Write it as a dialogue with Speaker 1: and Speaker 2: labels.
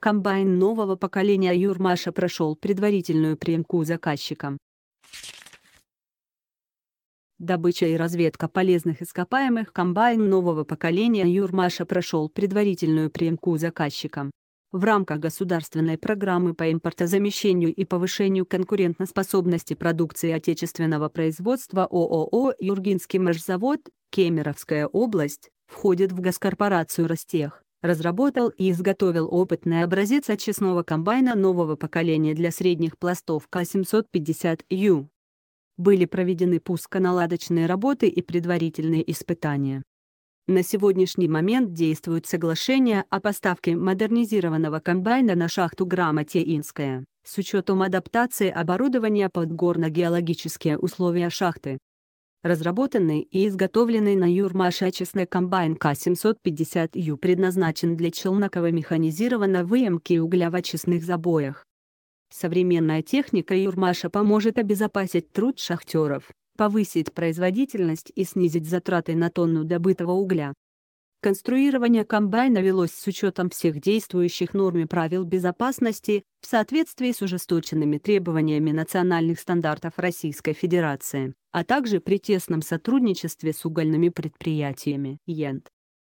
Speaker 1: Комбайн нового поколения Юрмаша прошел предварительную приемку заказчикам. Добыча и разведка полезных ископаемых комбайн нового поколения Юрмаша прошел предварительную приемку заказчикам. В рамках государственной программы по импортозамещению и повышению конкурентоспособности продукции отечественного производства ООО «Юргинский маршзавод», Кемеровская область, входит в госкорпорацию «Ростех» разработал и изготовил опытный образец очистного комбайна нового поколения для средних пластов К-750Ю. Были проведены пусконаладочные работы и предварительные испытания. На сегодняшний момент действует соглашение о поставке модернизированного комбайна на шахту Грамотеинская, с учетом адаптации оборудования под горно-геологические условия шахты. Разработанный и изготовленный на Юрмаша очистной комбайн К-750Ю предназначен для челноковой механизированной выемки угля в очистных забоях. Современная техника Юрмаша поможет обезопасить труд шахтеров, повысить производительность и снизить затраты на тонну добытого угля. Конструирование комбайна велось с учетом всех действующих норм и правил безопасности в соответствии с ужесточенными требованиями национальных стандартов Российской Федерации, а также при тесном сотрудничестве с угольными предприятиями ЕНТ.